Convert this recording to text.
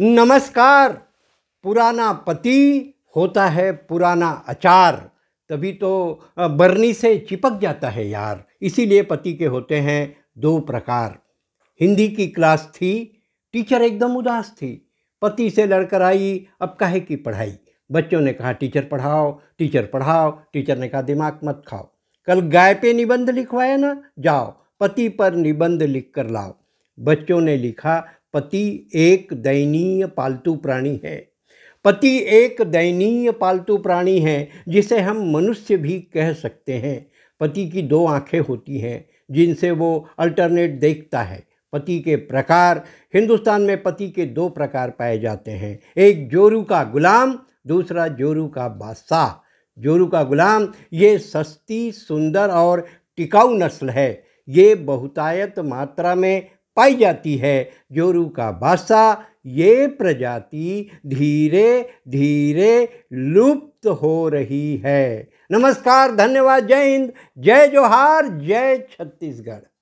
नमस्कार पुराना पति होता है पुराना अचार तभी तो बरनी से चिपक जाता है यार इसीलिए पति के होते हैं दो प्रकार हिंदी की क्लास थी टीचर एकदम उदास थी पति से लड़कर आई अब कहे की पढ़ाई बच्चों ने कहा टीचर पढ़ाओ टीचर पढ़ाओ टीचर ने कहा दिमाग मत खाओ कल गाय पे निबंध लिखवाया ना जाओ पति पर निबंध लिख कर लाओ बच्चों ने लिखा पति एक दयनीय पालतू प्राणी है पति एक दयनीय पालतू प्राणी है जिसे हम मनुष्य भी कह सकते हैं पति की दो आंखें होती हैं जिनसे वो अल्टरनेट देखता है पति के प्रकार हिंदुस्तान में पति के दो प्रकार पाए जाते हैं एक जोरू का गुलाम दूसरा जोरू का बादशाह जोरू का गुलाम ये सस्ती सुंदर और टिकाऊ नस्ल है ये बहुतायत मात्रा में पाई जाती है जोरू का बादशाह ये प्रजाति धीरे धीरे लुप्त हो रही है नमस्कार धन्यवाद जय हिंद जय जोहार जय छत्तीसगढ़